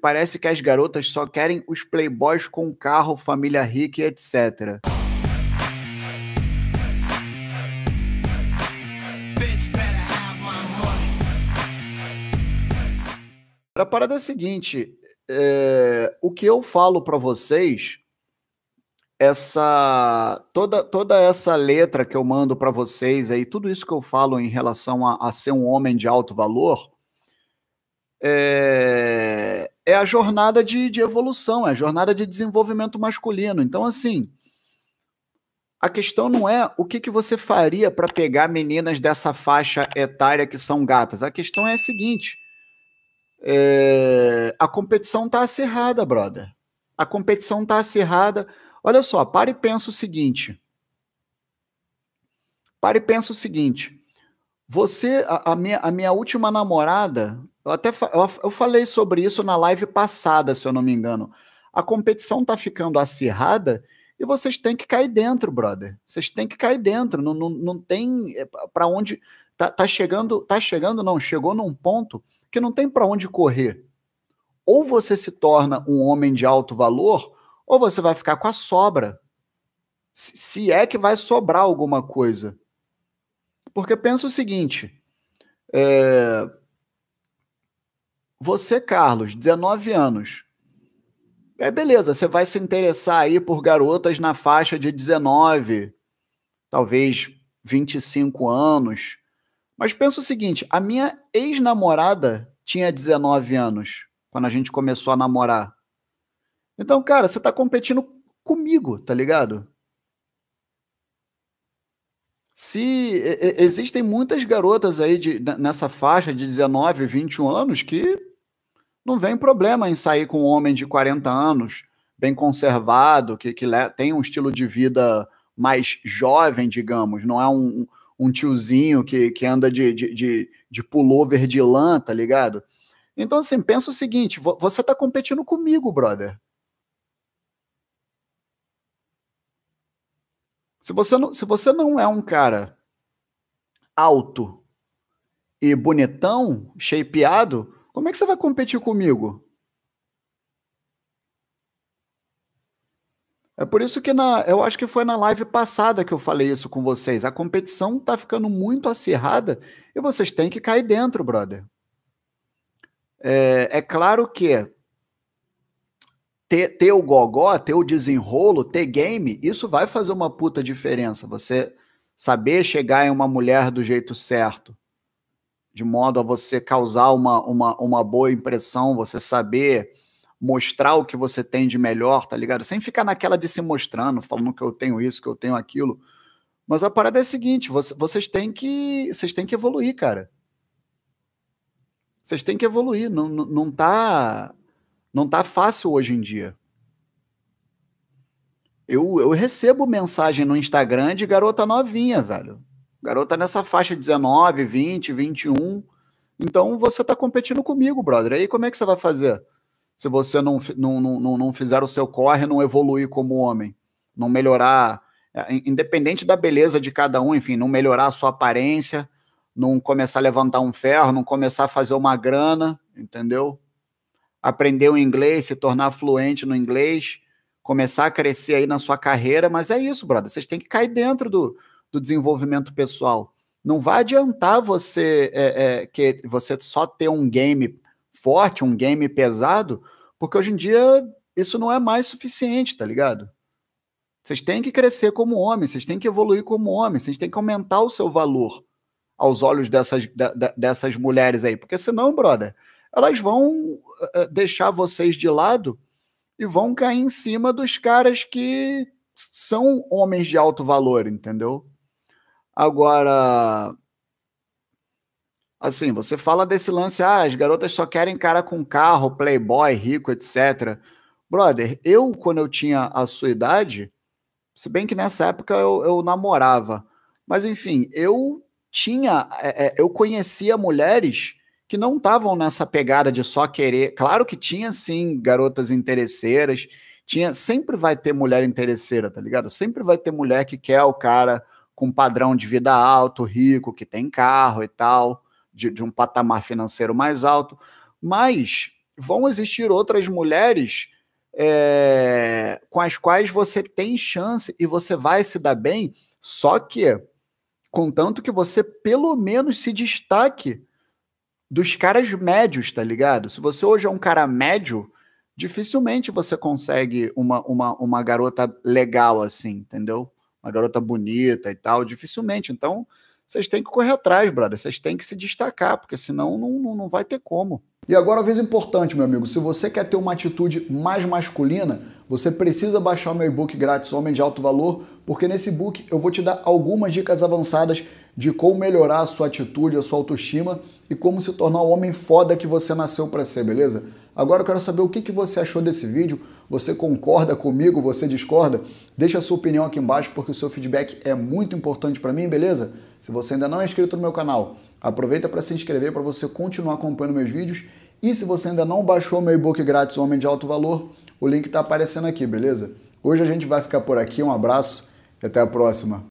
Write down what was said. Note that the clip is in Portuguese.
Parece que as garotas só querem os playboys com carro, família rica, etc. A parada é a seguinte: é, o que eu falo para vocês, essa toda toda essa letra que eu mando para vocês aí, tudo isso que eu falo em relação a, a ser um homem de alto valor, é, é a jornada de, de evolução, é a jornada de desenvolvimento masculino. Então, assim, a questão não é o que, que você faria para pegar meninas dessa faixa etária que são gatas. A questão é a seguinte: é, a competição está acirrada, brother. A competição está acirrada. Olha só, para e pensa o seguinte. Para e pensa o seguinte. Você, a, a minha, a minha última namorada, eu até eu falei sobre isso na live passada, se eu não me engano. A competição está ficando acirrada e vocês têm que cair dentro, brother. Vocês têm que cair dentro. Não, não, não tem eh, para onde. Tá, tá, chegando, tá chegando, não. Chegou num ponto que não tem para onde correr. Ou você se torna um homem de alto valor, ou você vai ficar com a sobra. Se é que vai sobrar alguma coisa. Porque pensa o seguinte: é, você, Carlos, 19 anos. É beleza, você vai se interessar aí por garotas na faixa de 19, talvez 25 anos. Mas pensa o seguinte, a minha ex-namorada tinha 19 anos quando a gente começou a namorar. Então, cara, você tá competindo comigo, tá ligado? Se existem muitas garotas aí de, nessa faixa de 19, 21 anos que não vem problema em sair com um homem de 40 anos, bem conservado, que, que tem um estilo de vida mais jovem, digamos, não é um, um tiozinho que, que anda de, de, de, de pullover de lã, tá ligado? Então, assim, pensa o seguinte: você tá competindo comigo, brother. Se você não, se você não é um cara alto e bonitão, shapeado, como é que você vai competir comigo? É por isso que na, eu acho que foi na live passada que eu falei isso com vocês. A competição tá ficando muito acirrada e vocês têm que cair dentro, brother. É, é claro que ter, ter, o gogó, ter o desenrolo, ter game, isso vai fazer uma puta diferença. Você saber chegar em uma mulher do jeito certo, de modo a você causar uma, uma, uma boa impressão, você saber mostrar o que você tem de melhor, tá ligado? Sem ficar naquela de se mostrando, falando que eu tenho isso, que eu tenho aquilo. Mas a parada é a seguinte, vocês têm que vocês têm que evoluir, cara. Vocês têm que evoluir, não, não, não tá não tá fácil hoje em dia. Eu, eu recebo mensagem no Instagram de garota novinha, velho. O garoto tá nessa faixa de 19, 20, 21. Então você tá competindo comigo, brother. Aí como é que você vai fazer? Se você não, não, não, não fizer o seu corre, não evoluir como homem, não melhorar, é, independente da beleza de cada um, enfim, não melhorar a sua aparência, não começar a levantar um ferro, não começar a fazer uma grana, entendeu? Aprender o inglês, se tornar fluente no inglês, começar a crescer aí na sua carreira, mas é isso, brother. Vocês têm que cair dentro do, do desenvolvimento pessoal. Não vai adiantar você é, é, que você só ter um game forte, um game pesado, porque hoje em dia isso não é mais suficiente, tá ligado? Vocês têm que crescer como homem, vocês têm que evoluir como homem, vocês têm que aumentar o seu valor aos olhos dessas, da, dessas mulheres aí, porque senão, brother, elas vão eh, deixar vocês de lado e vão cair em cima dos caras que são homens de alto valor, entendeu? Agora, assim, você fala desse lance, ah, as garotas só querem cara com carro, playboy, rico, etc. Brother, eu, quando eu tinha a sua idade, se bem que nessa época eu, eu namorava, mas enfim, eu tinha, é, é, eu conhecia mulheres que não estavam nessa pegada de só querer. Claro que tinha sim garotas interesseiras, tinha, sempre vai ter mulher interesseira, tá ligado? Sempre vai ter mulher que quer o cara com padrão de vida alto, rico, que tem carro e tal, de, de um patamar financeiro mais alto. Mas vão existir outras mulheres é, com as quais você tem chance e você vai se dar bem, só que contanto que você pelo menos se destaque dos caras médios, tá ligado? Se você hoje é um cara médio, dificilmente você consegue uma, uma, uma garota legal assim, entendeu? uma garota bonita e tal, dificilmente. Então, vocês têm que correr atrás, brother. Vocês têm que se destacar, porque senão não, não, não vai ter como. E agora, vez importante, meu amigo, se você quer ter uma atitude mais masculina, você precisa baixar o meu e-book grátis Homem de Alto Valor, porque nesse book eu vou te dar algumas dicas avançadas de como melhorar a sua atitude, a sua autoestima e como se tornar o homem foda que você nasceu para ser, beleza? Agora eu quero saber o que, que você achou desse vídeo. Você concorda comigo? Você discorda? Deixa a sua opinião aqui embaixo, porque o seu feedback é muito importante para mim, beleza? Se você ainda não é inscrito no meu canal, Aproveita para se inscrever para você continuar acompanhando meus vídeos. E se você ainda não baixou meu e-book grátis Homem de Alto Valor, o link está aparecendo aqui, beleza? Hoje a gente vai ficar por aqui. Um abraço e até a próxima.